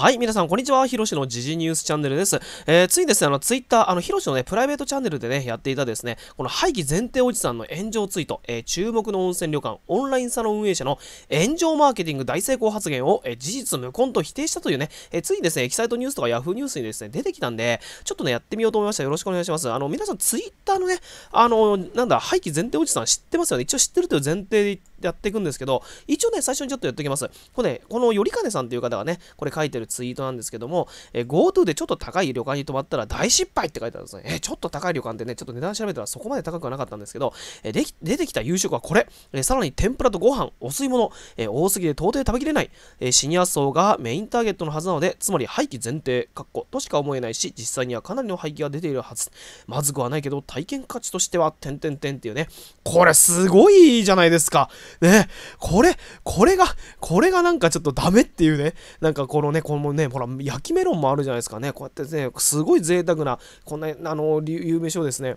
はい、皆さん、こんにちは。ひろしの時事ニュースチャンネルです。えー、ついですね、あの、ツイッター、あの、ひろしのね、プライベートチャンネルでね、やっていたですね、この廃棄前提おじさんの炎上ツイート、えー、注目の温泉旅館、オンラインサロン運営者の炎上マーケティング大成功発言を、えー、事実無根と否定したというね、えついにですね、エキサイトニュースとかヤフーニュースにですね、出てきたんで、ちょっとね、やってみようと思いました。よろしくお願いします。あの、皆さん、ツイッターのね、あの、なんだ、廃棄前提おじさん知ってますよね。一応知ってるという前提で言ってやっていくんですけど、一応ね、最初にちょっとやっておきます。これ、ね、このよりかねさんっていう方がね、これ書いてるツイートなんですけども、え GoTo でちょっと高い旅館に泊まったら大失敗って書いてあるんですね。えちょっと高い旅館ってね、ちょっと値段調べたらそこまで高くはなかったんですけど、えで出てきた夕食はこれ、えさらに天ぷらとご飯、お吸い物、え多すぎて到底食べきれない、えシニア層がメインターゲットのはずなので、つまり廃棄前提、かっことしか思えないし、実際にはかなりの廃棄が出ているはず。まずくはないけど、体験価値としては、てんてんてんっていうね、これすごいじゃないですか。ね、これ、これが、これがなんかちょっとダメっていうね、なんかこのね、このね、ほら、焼きメロンもあるじゃないですかね、こうやってね、すごい贅沢な、こんな、あの、有名書ですね。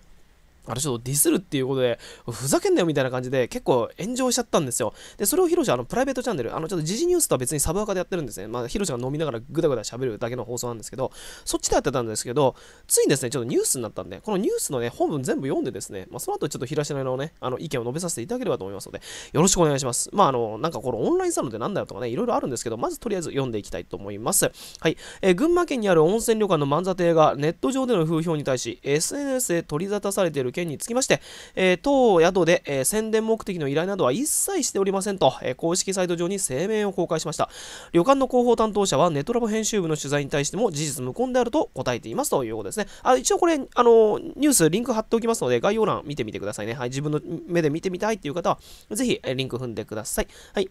あれちょっとディスるっていうことで、ふざけんなよみたいな感じで結構炎上しちゃったんですよ。で、それをヒロシあのプライベートチャンネル、あのちょっと時事ニュースとは別にサブアカでやってるんですね。まあ、ヒロシが飲みながらぐだぐだ喋るだけの放送なんですけど、そっちでやってたんですけど、ついにですね、ちょっとニュースになったんで、このニュースのね、本文全部読んでですね、まあ、その後ちょっとヒラシのね、あの意見を述べさせていただければと思いますので、よろしくお願いします。まあ、あの、なんかこのオンラインサロンでなんだよとかね、いろいろあるんですけど、まずとりあえず読んでいきたいと思います。はい。えー、群馬県にある温泉旅館の万座亭がネット上での風評に対し、SNS で取り沙汰されている件につきまして、えー、当宿で、えー、宣伝目的の依頼などは一切しておりませんと、えー、公式サイト上に声明を公開しました。旅館の広報担当者はネトラボ編集部の取材に対しても事実無根であると答えていますということですね。あ一応これ、あの、ニュースリンク貼っておきますので、概要欄見てみてくださいね。はい、自分の目で見てみたいっていう方は、ぜひ、えリンク踏んでください。はい。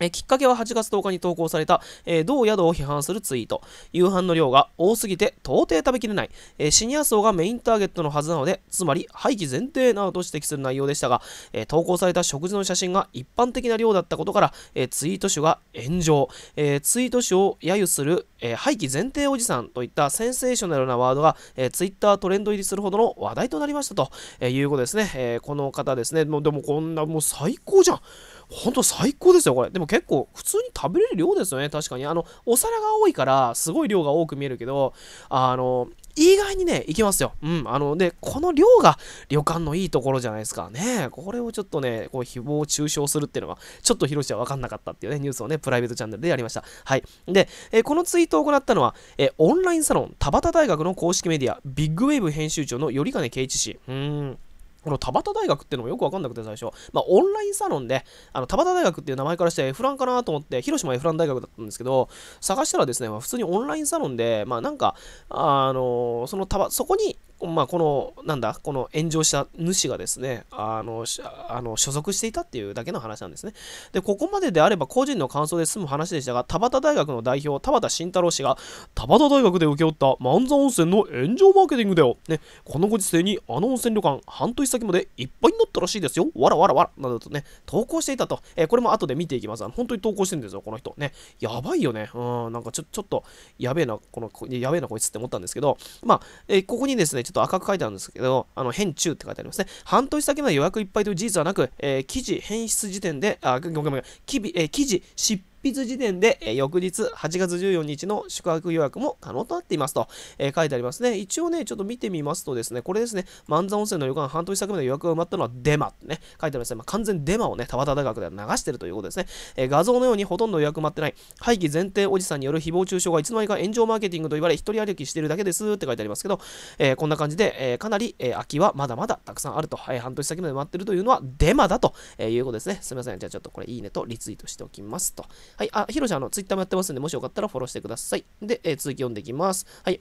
えきっかけは8月10日に投稿された、えー、同宿を批判するツイート。夕飯の量が多すぎて到底食べきれない、えー、シニア層がメインターゲットのはずなので、つまり廃棄前提などと指摘する内容でしたが、えー、投稿された食事の写真が一般的な量だったことから、えツイート種が炎上、えツイート種を揶揄する、え廃棄前提おじさんといったセンセーショナルなワードが、えツイッタートレンド入りするほどの話題となりましたと、えいうことですね。えこの方ですね、もでもこんなもう最高じゃん。本当最高ですよ、これ。でも結構、普通に食べれる量ですよね、確かに。あの、お皿が多いから、すごい量が多く見えるけど、あの、意外にね、いきますよ。うん。あの、で、この量が旅館のいいところじゃないですかね。これをちょっとね、こう、誹謗中傷するっていうのはちょっと広瀬は分かんなかったっていうね、ニュースをね、プライベートチャンネルでやりました。はい。で、えこのツイートを行ったのは、えオンラインサロン、田畑大学の公式メディア、ビッグウェーブ編集長の頼金圭一氏。うん。この田端大学ってのもよくわかんなくて最初。まあ、オンラインサロンで、あの、田端大学っていう名前からしてエフランかなと思って、広島エフラン大学だったんですけど、探したらですね、まあ、普通にオンラインサロンで、まあ、なんか、あのー、その、そこに、まあ、この、なんだ、この炎上した主がですね、あの、あの所属していたっていうだけの話なんですね。で、ここまでであれば個人の感想で済む話でしたが、田端大学の代表、田端慎太郎氏が、田端大学で請け負った万座温泉の炎上マーケティングだよ。ね、このご時世にあの温泉旅館、半年先までいっぱいになったらしいですよ。わらわらわら、などとね、投稿していたと。えー、これも後で見ていきます。本当に投稿してるんですよ、この人。ね、やばいよね。うん、なんかちょ、ちょっと、やべえな、この、やべえなこいつって思ったんですけど、まあ、えー、ここにですね、ちょっと赤く書いてあるんですけど、あの、返中って書いてありますね。半年先まで予約いっぱいという事実はなく、えー、記事、変質時点で、あ、ごめんごめん、記,、えー、記事、筆時点で、え翌日8月14日の宿泊予約も可能となっていますと、え書いてありますね。一応ね、ちょっと見てみますとですね、これですね、万座温泉の旅館半年先まで予約が埋まったのはデマってね、書いてありますね。まあ、完全デマをね、田畑大学では流してるということですね。え画像のようにほとんど予約埋まってない、廃棄前提おじさんによる誹謗中傷がいつの間にか炎上マーケティングと言われ、一人歩きしてるだけですって書いてありますけど、えー、こんな感じで、えー、かなり、えー、はまだまだたくさんあると、えー、半年先まで埋まってるというのはデマだと、いうことですね。すみません。じゃあちょっとこれいいねとリツイートしておきますと。はい、あ、ヒロシあの、ツイッターもやってますんで、もしよかったらフォローしてください。で、えー、続き読んでいきます。はい。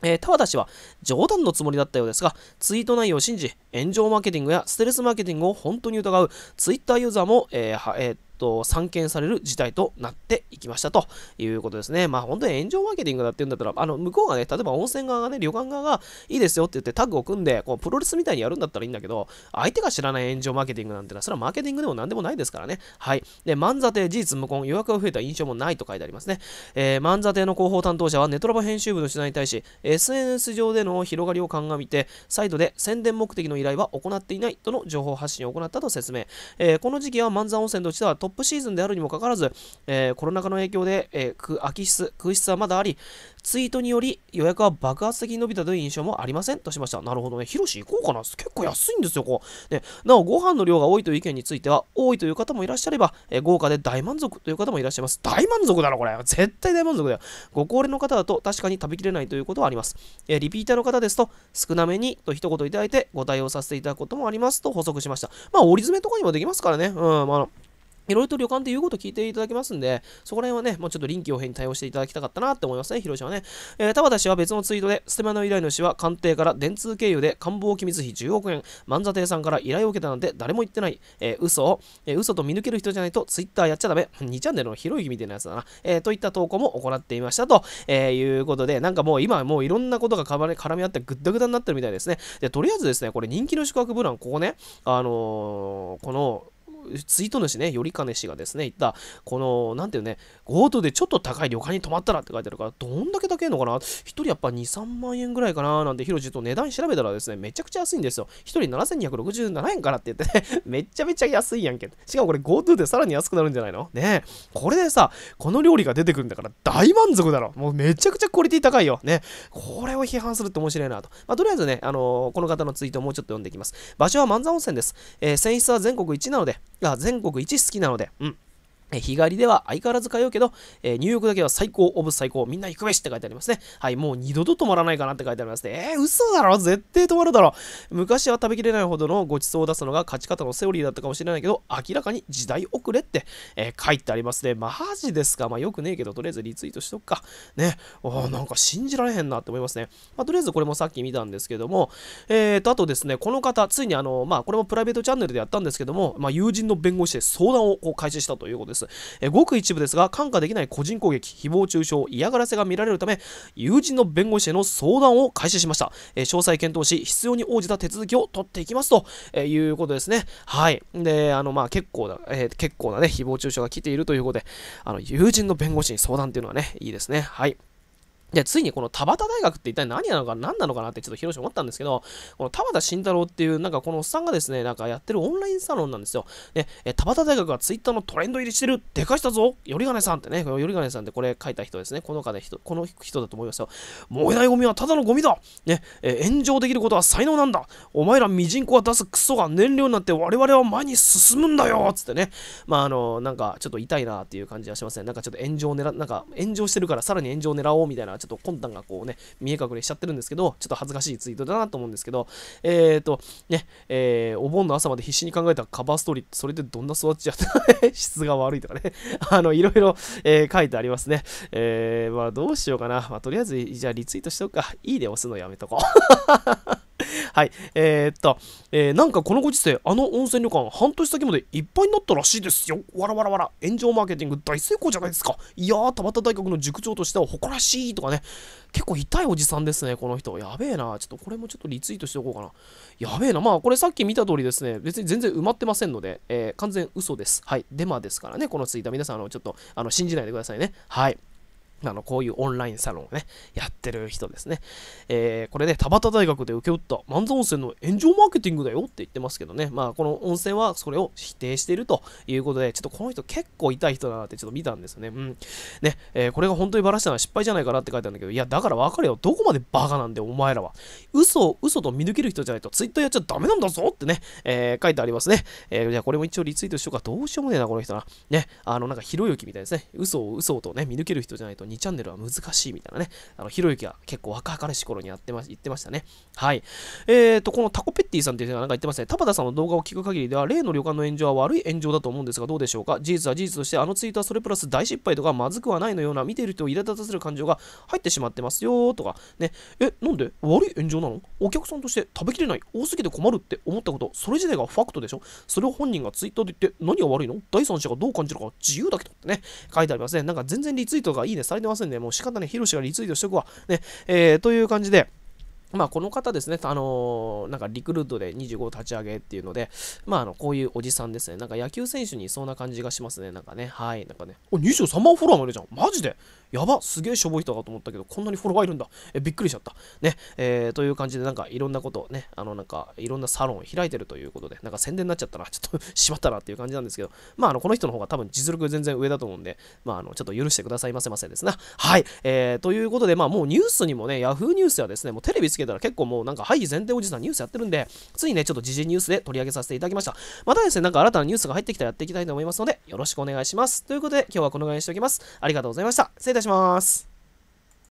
えー、田和田氏は冗談のつもりだったようですが、ツイート内容を信じ、炎上マーケティングやステルスマーケティングを本当に疑うツイッターユーザーも、えーえー、と、散見される事態となっていきましたということですね。まあ本当に炎上マーケティングだって言うんだったら、あの、向こうがね、例えば温泉側がね、旅館側がいいですよって言ってタッグを組んで、こう、プロレスみたいにやるんだったらいいんだけど、相手が知らない炎上マーケティングなんてのは、それはマーケティングでも何でもないですからね。はい。で、漫座亭事実無根、予約が増えた印象もないと書いてありますね。えー、漫座亭の広報担当者は、ネトラバ編集部の取材に対し、SNS 上での広がりを鑑みて、サイドで宣伝目的の依頼は行っていないとの情報発信を行ったと説明。えー、この時期は漫座温泉としては、トップシーズンであるにもかかわらず、えー、コロナ禍の影響で、えー、空き室、空室はまだあり、ツイートにより予約は爆発的に伸びたという印象もありませんとしました。なるほどね。ヒロシ行こうかな。結構安いんですよ、こう。ね、なお、ご飯の量が多いという意見については、多いという方もいらっしゃれば、えー、豪華で大満足という方もいらっしゃいます。大満足だろ、これ。絶対大満足だよ。ご高齢の方だと確かに食べきれないということはあります。えー、リピーターの方ですと、少なめにと一言いただいてご対応させていただくこともありますと補足しました。まあ、折り詰めとかにもできますからね。うん、まあいろいろと旅館って言うこと聞いていただけますんで、そこら辺はね、もうちょっと臨機応変に対応していただきたかったなって思いますね、広島ね。えー、田畑氏は別のツイートで、ステマの依頼主は官邸から電通経由で官房機密費10億円、万座亭さんから依頼を受けたなんて誰も言ってない、えー、嘘を、えー、嘘と見抜ける人じゃないとツイッターやっちゃダメ、2チャンネルの広い意味みたいなやつだな、えー、といった投稿も行っていましたと、えいうことで、なんかもう今もういろんなことが絡み合ってぐったぐたになってるみたいですね。で、とりあえずですね、これ人気の宿泊ブラン、ここね、あのこの、ツイート主ね、頼金氏がですね、言った、この、なんていうね、GoTo でちょっと高い旅館に泊まったらって書いてあるから、どんだけ高いのかな ?1 人やっぱ2、3万円ぐらいかななんて、ヒロジと値段調べたらですね、めちゃくちゃ安いんですよ。1人7267円からって言ってね、めちゃめちゃ安いやんけ。しかもこれ GoTo でさらに安くなるんじゃないのねこれでさ、この料理が出てくるんだから大満足だろ。もうめちゃくちゃクオリティ高いよ。ね。これを批判するって面白いなと。まあ、とりあえずね、あのー、この方のツイートをもうちょっと読んでいきます。場所は万座温泉です。えー、選は全国1なので、が全国一好きなので、うん。え日帰りでは相変わらず通うけど、えー、ニだけは最高、オブ最高、みんな行くべしって書いてありますね。はい、もう二度と止まらないかなって書いてありますね。えー、嘘だろ絶対止まるだろ昔は食べきれないほどのご馳走を出すのが勝ち方のセオリーだったかもしれないけど、明らかに時代遅れって、えー、書いてありますね。マジですかまあよくねえけど、とりあえずリツイートしとくか。ね。あなんか信じられへんなって思いますね。まあとりあえずこれもさっき見たんですけども、えーと、あとですね、この方、ついにあの、まあこれもプライベートチャンネルでやったんですけども、まあ友人の弁護士で相談をこう開始したということです。。えごく一部ですが、看過できない個人攻撃、誹謗中傷、嫌がらせが見られるため、友人の弁護士への相談を開始しました。え詳細検討し、必要に応じた手続きを取っていきますと、えいうことですね。はい。で、あの、まあ、結構な、えー、結構なね、誹謗中傷が来ているということで、あの、友人の弁護士に相談っていうのはね、いいですね。はい。で、ついにこの田端大学って一体何なのか、何なのかなってちょっと広島思ったんですけど、この田端慎太郎っていう、なんかこのおっさんがですね、なんかやってるオンラインサロンなんですよ。で、え田端大学がツイッターのトレンド入りしてる、でかしたぞよりがねさんってね、よりがねさんってこれ書いた人ですね。この方、人この人だと思いますよ。燃えないゴミはただのゴミだね、え炎上できることは才能なんだお前らミジンコが出すクソが燃料になって我々は前に進むんだよつってね、まああの、なんかちょっと痛いなっていう感じはしません、ね。なんかちょっと炎上狙、なんか炎上してるからさらに炎上を狙おうみたいなちょっと魂胆がこうね、見え隠れしちゃってるんですけど、ちょっと恥ずかしいツイートだなと思うんですけど、えっ、ー、と、ね、えー、お盆の朝まで必死に考えたカバーストーリー、それでどんな育ちやった 質が悪いとかね あの、いろいろ、えー、書いてありますね。えー、まあどうしようかな。まあとりあえず、じゃあリツイートしておくか。いいで押すのやめとこう。はい。えー、っと、えー、なんかこのご時世、あの温泉旅館、半年先までいっぱいになったらしいですよ。わらわらわら。炎上マーケティング大成功じゃないですか。いやー、田端大学の塾長としては誇らしいとかね。結構痛いおじさんですね、この人。やべえな。ちょっとこれもちょっとリツイートしておこうかな。やべえな。まあ、これさっき見た通りですね、別に全然埋まってませんので、えー、完全嘘です。はい。デマですからね、このツイート。皆さん、あの、ちょっと、あの、信じないでくださいね。はい。あの、こういうオンラインサロンをね、やってる人ですね。えー、これね、田端大学で請け負った万座温泉の炎上マーケティングだよって言ってますけどね、まあ、この温泉はそれを否定しているということで、ちょっとこの人結構痛い人だなってちょっと見たんですよね。うん。ね、えー、これが本当にバラしたのは失敗じゃないかなって書いてあるんだけど、いや、だから分かるよ。どこまでバカなんで、お前らは。嘘を嘘と見抜ける人じゃないと、ツイッターやっちゃダメなんだぞってね、えー、書いてありますね。えじゃあこれも一応リツイートしようか。どうしようもねえな、この人な。ね、あの、なんか、ひろゆきみたいですね。嘘を嘘とね、見抜ける人じゃないと、2チャンネルは難しいみたいなね、あの、ひろゆきが結構若々しい頃にやってま、言ってましたね。はい。えーと、このタコペッティさんっていう人がなんか言ってますね。田畑さんの動画を聞く限りでは、例の旅館の炎上は悪い炎上だと思うんですが、どうでしょうか事実は事実として、あのツイートはそれプラス大失敗とか、まずくはないのような、見ている人を苛立たせる感情が入ってしまってますよとか、ね、え、なんで悪い炎上なのお客さんとして食べきれない、多すぎて困るって思ったこと、それ自体がファクトでしょそれを本人がツイートで言って、何が悪いの第三者がどう感じるか自由だけどってね、書いてありますね。なんか全然リツイートがいいね、足れてませんね。もう仕方ね、ヒロシがリツイートしとくわ。ね、えー、という感じで、まあ、この方ですね、あのー、なんかリクルートで25立ち上げっていうので、まあ、あの、こういうおじさんですね。なんか野球選手にいそうな感じがしますね。なんかね、はい、なんかね。お、23万フォロワーもいるじゃん。マジでやばすげえしょぼい人だと思ったけど、こんなにフォロワーいるんだ。えびっくりしちゃった。ね、えー、という感じで、なんかいろんなことね、あのなんかいろんなサロンを開いてるということで、なんか宣伝になっちゃったな、ちょっとしまったなっていう感じなんですけど、まああのこの人の方が多分実力全然上だと思うんで、まああのちょっと許してくださいませませですな。はい、えー、ということで、まあもうニュースにもね、Yahoo ニュースはですね、もうテレビつけたら結構もうなんか、はい、前提おじさんニュースやってるんで、ついね、ちょっと時事ニュースで取り上げさせていただきました。またですね、なんか新たなニュースが入ってきたらやっていきたいと思いますので、よろしくお願いします。ということで、今日はこのぐらいにしておきます。ありがとうございました。します。